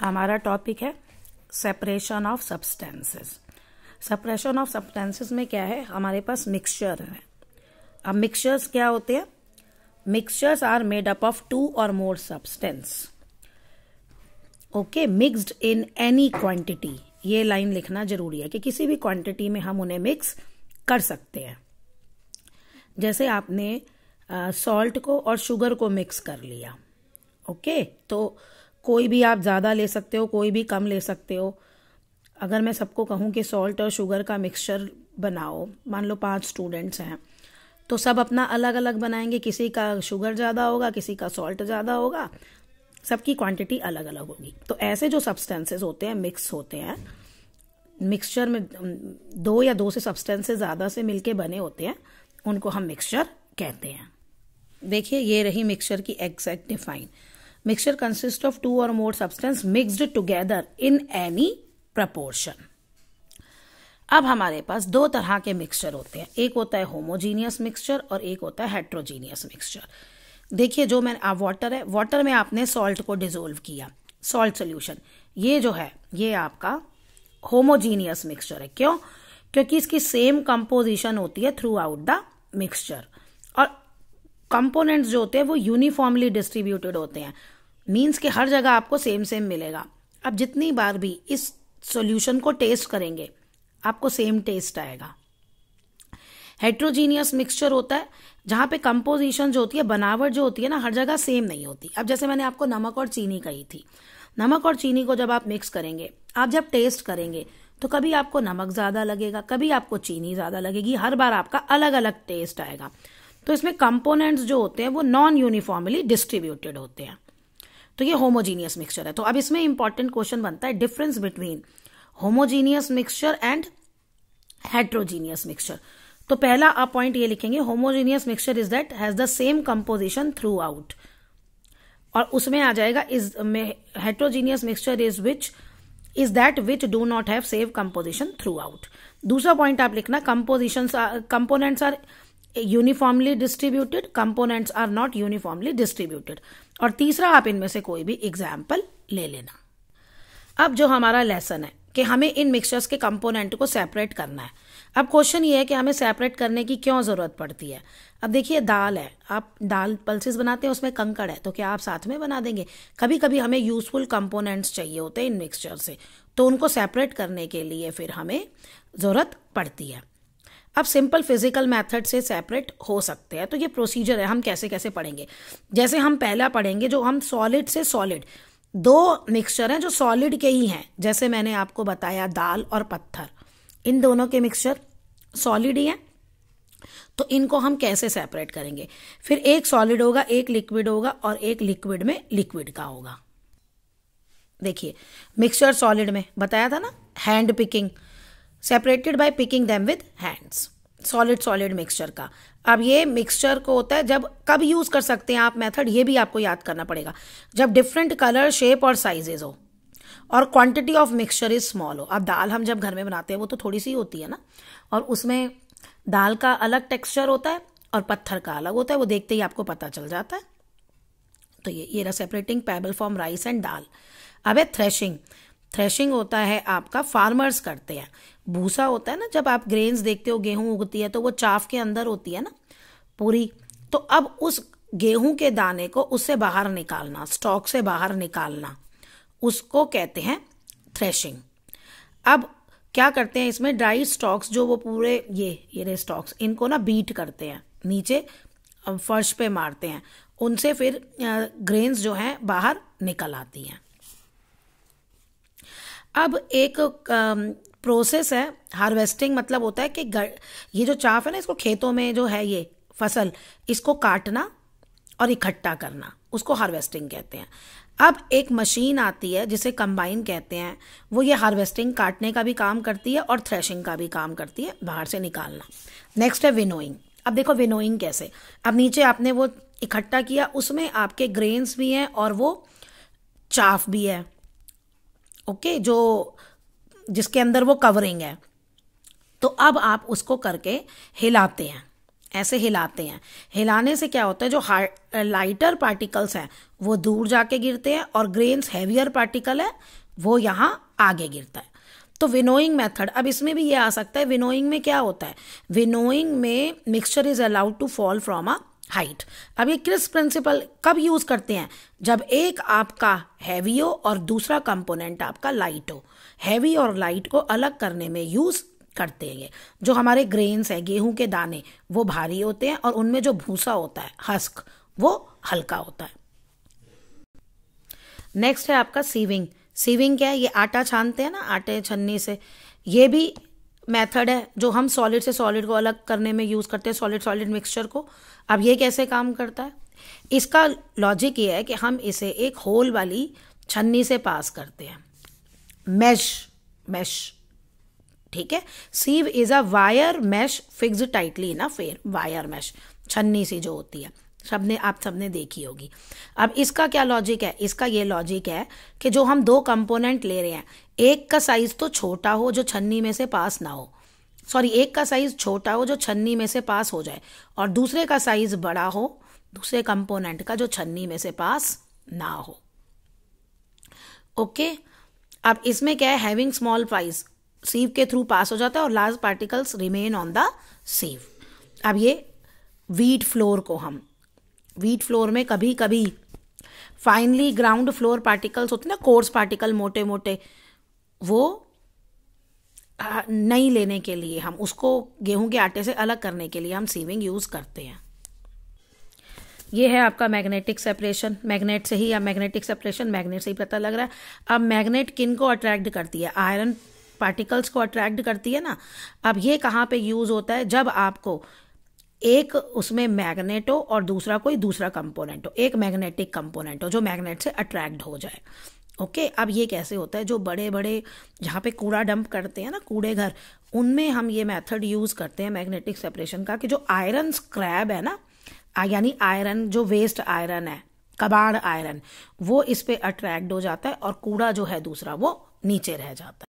हमारा टॉपिक है separation of substances separation of substances में क्या है हमारे पास मिक्सचर है अब मिक्सचर्स क्या होते हैं mixtures are made up of two or more substance okay mixed in any quantity ये लाइन लिखना जरूरी है कि किसी भी क्वांटिटी में हम उन्हें मिक्स कर सकते हैं जैसे आपने सॉल्ट को और शुगर को मिक्स कर लिया ओके तो कोई भी आप ज़्यादा ले सकते हो कोई भी कम ले सकते हो अगर मैं सबको कहूँ कि सॉल्ट और शुगर का मिक्सचर बनाओ मान लो पांच स्टूडेंट्स हैं तो सब अपना अलग अलग बनाएंगे किसी का शुगर ज़्यादा होगा किसी का सॉल्ट ज़्यादा होगा सबकी क्वांटिटी अलग अलग होगी तो ऐसे जो सब्सटेंसेस होते हैं मिक्स होते हैं मिक्सचर में दो या दो से सब्सटेंसेस ज़्यादा से मिलके बने होते हैं उनको हम मिक्सचर कहते हैं देखिए ये रही मिक्सचर की exact define mixture consist of two or more substance mixed together in any proportion अब हमारे पास दो तरह के मिक्सचर होते हैं एक होता है होमोजीनियस मिक्सचर और एक होता है हेट्रोजीनियस मिक्सचर देखिए जो मैंने आप वाटर है वाटर में आपने सॉल्ट को डिजोल्व किया सॉल्ट सोल्यूशन ये जो है ये आपका होमोजीनियस मिक्सचर है क्यों क्योंकि इसकी सेम कंपोजिशन होती है थ्रू आउट द मिक्सचर और कंपोनेंट्स जो होते हैं वो यूनिफॉर्मली डिस्ट्रीब्यूटेड होते हैं मीन्स कि हर जगह आपको सेम सेम मिलेगा आप जितनी बार भी इस सॉल्यूशन को टेस्ट करेंगे आपको सेम टेस्ट आएगा हेट्रोजीनियस मिक्सचर होता है जहाँ पे कंपोजिशन जो होती है बनावट जो होती है ना हर जगह सेम नहीं होती अब जैसे मैंने आपको नमक और चीनी कही थी नमक और चीनी को जब आप मिक्स करेंगे आप जब टेस्ट करेंगे तो कभी आपको नमक ज़्यादा लगेगा कभी आपको चीनी ज़्यादा लगेगी हर बार आपका अलग अलग टेस्ट आएगा तो इसमें कंपोनेंट्स जो होते हैं वो नॉन यूनिफॉर्मली डिस्ट्रीब्यूटेड होते हैं तो ये होमोजीनियस मिक्सचर है तो अब इसमें इंपॉर्टेंट क्वेश्चन बनता है difference between homogeneous mixture and heterogeneous mixture तो पहला आप पॉइंट ये लिखेंगे homogeneous mixture is that has the same composition throughout और उसमें आ जाएगा is heterogeneous mixture is which is that which do not have same composition throughout दूसरा पॉइंट आप लिखना composition components are uniformly distributed components are not uniformly distributed और तीसरा आप इनमें से कोई भी एग्जाम्पल ले लेना अब जो हमारा लेसन है कि हमें इन मिक्सचर्स के कंपोनेंट को सेपरेट करना है अब क्वेश्चन ये है कि हमें सेपरेट करने की क्यों ज़रूरत पड़ती है अब देखिए दाल है आप दाल पल्सिस बनाते हैं उसमें कंकड़ है तो क्या आप साथ में बना देंगे कभी कभी हमें यूज़फुल कंपोनेंट्स चाहिए होते हैं इन मिक्सचर से तो उनको सेपरेट करने के लिए फिर हमें ज़रूरत पड़ती है अब सिंपल फिजिकल मेथड से सेपरेट हो सकते हैं तो ये प्रोसीजर है हम कैसे कैसे पढ़ेंगे जैसे हम पहला पढ़ेंगे जो हम सॉलिड से सॉलिड दो मिक्सचर हैं जो सॉलिड के ही हैं जैसे मैंने आपको बताया दाल और पत्थर इन दोनों के मिक्सचर सॉलिड ही हैं तो इनको हम कैसे सेपरेट करेंगे फिर एक सॉलिड होगा एक लिक्विड होगा और एक लिक्विड में लिक्विड का होगा देखिए मिक्सचर सॉलिड में बताया था ना hand picking separated by picking them with hands solid solid mixture का अब ये मिक्सचर को होता है जब कब यूज़ कर सकते हैं आप मेथड ये भी आपको याद करना पड़ेगा जब डिफरेंट कलर शेप और साइजेज हो और quantity of mixture is small हो अब दाल हम जब घर में बनाते हैं वो तो थोड़ी सी होती है ना और उसमें दाल का अलग टेक्सचर होता है और पत्थर का अलग होता है वो देखते ही आपको पता चल जाता है तो ये ये रहा separating pebble from rice and dal अब है थ्रेशिंग थ्रेशिंग होता है आपका फार्मर्स करते हैं भूसा होता है ना जब आप ग्रेन्स देखते हो गेहूं उगती है तो वो चाफ के अंदर होती है ना पूरी तो अब उस गेहूं के दाने को उससे बाहर निकालना स्टॉक से बाहर निकालना उसको कहते हैं थ्रेशिंग अब क्या करते हैं इसमें ड्राई स्टॉक्स जो वो पूरे ये ये स्टॉक्स इनको ना बीट करते हैं नीचे फर्श पे मारते हैं उनसे फिर ग्रेन्स जो हैं बाहर निकल आती हैं अब एक प्रोसेस है हार्वेस्टिंग मतलब होता है कि ये जो चाफ है ना इसको खेतों में जो है ये फसल इसको काटना और इकट्ठा करना उसको हार्वेस्टिंग कहते हैं अब एक मशीन आती है जिसे कंबाइन कहते हैं वो ये हार्वेस्टिंग काटने का भी काम करती है और थ्रेशिंग का भी काम करती है बाहर से निकालना नेक्स्ट है विनोइंग अब देखो विनोइंग कैसे अब नीचे आपने वो इकट्ठा किया उसमें आपके ग्रेन्स भी हैं और वो चाफ भी है ओके जो जिसके अंदर वो कवरिंग है तो अब आप उसको करके हिलाते हैं ऐसे हिलाते हैं हिलाने से क्या होता है जो हार लाइटर पार्टिकल्स हैं वो दूर जाके गिरते हैं और ग्रेन्स हैवियर पार्टिकल है वो यहाँ आगे गिरता है तो विनोइंग मेथड अब इसमें भी ये आ सकता है विनोइंग में क्या होता है विनोइंग में mixture is allowed to fall from a height अब ये क्रिस प्रिंसिपल कब यूज़ करते हैं जब एक आपका हैवी हो और दूसरा कंपोनेंट आपका लाइट हो हैवी और लाइट को अलग करने में यूज़ करते हैं ये जो हमारे ग्रेन्स हैं गेहूं के दाने वो भारी होते हैं और उनमें जो भूसा होता है हस्क वो हल्का होता है नेक्स्ट है आपका सीविंग सीविंग क्या है ये आटा छानते हैं ना आटे छन्नी से ये भी मेथड है जो हम सॉलिड से सॉलिड को अलग करने में यूज़ करते हैं सॉलिड सॉलिड मिक्सचर को अब ये कैसे काम करता है इसका लॉजिक ये है कि हम इसे एक होल वाली छन्नी से पास करते हैं मैश मैश ठीक है sieve is a wire mesh fix tightly in a fair wire mesh छन्नी सी जो होती है सबने आप सबने देखी होगी अब इसका क्या लॉजिक है इसका ये लॉजिक है कि जो हम दो कंपोनेंट ले रहे हैं एक का साइज तो छोटा हो जो छन्नी में से पास ना हो सॉरी एक का साइज छोटा हो जो छन्नी में से पास हो जाए और दूसरे का साइज बड़ा हो दूसरे कंपोनेंट का जो छन्नी में से पास ना हो ओके अब इसमें क्या है हैविंग स्मॉल प्राइस सीव के थ्रू पास हो जाता है और large particles remain on the sieve अब ये वीट फ्लोर को हम वीट फ्लोर में कभी कभी फाइनली ग्राउंड फ्लोर पार्टिकल्स होते ना कोर्स पार्टिकल मोटे मोटे वो नहीं लेने के लिए हम उसको गेहूं के आटे से अलग करने के लिए हम सीविंग यूज़ करते हैं ये है आपका मैग्नेटिक सेपरेशन मैग्नेट से ही या मैग्नेटिक सेपरेशन मैग्नेट से ही पता लग रहा है अब मैग्नेट किन को अट्रैक्ट करती है आयरन पार्टिकल्स को अट्रैक्ट करती है ना अब ये कहाँ पे यूज़ होता है जब आपको एक उसमें मैग्नेट हो और दूसरा कोई दूसरा कंपोनेंट हो एक मैग्नेटिक कंपोनेंट हो जो मैग्नेट से अट्रैक्ट हो जाए ओके okay, अब ये कैसे होता है जो बड़े बड़े जहाँ पे कूड़ा डंप करते हैं ना कूड़े घर उनमें हम ये मेथड यूज़ करते हैं मैग्नेटिक सेपरेशन का कि जो आयरन स्क्रैब है ना यानी आयरन जो वेस्ट आयरन है कबाड़ आयरन वो इस पर अट्रैक्ट हो जाता है और कूड़ा जो है दूसरा वो नीचे रह जाता है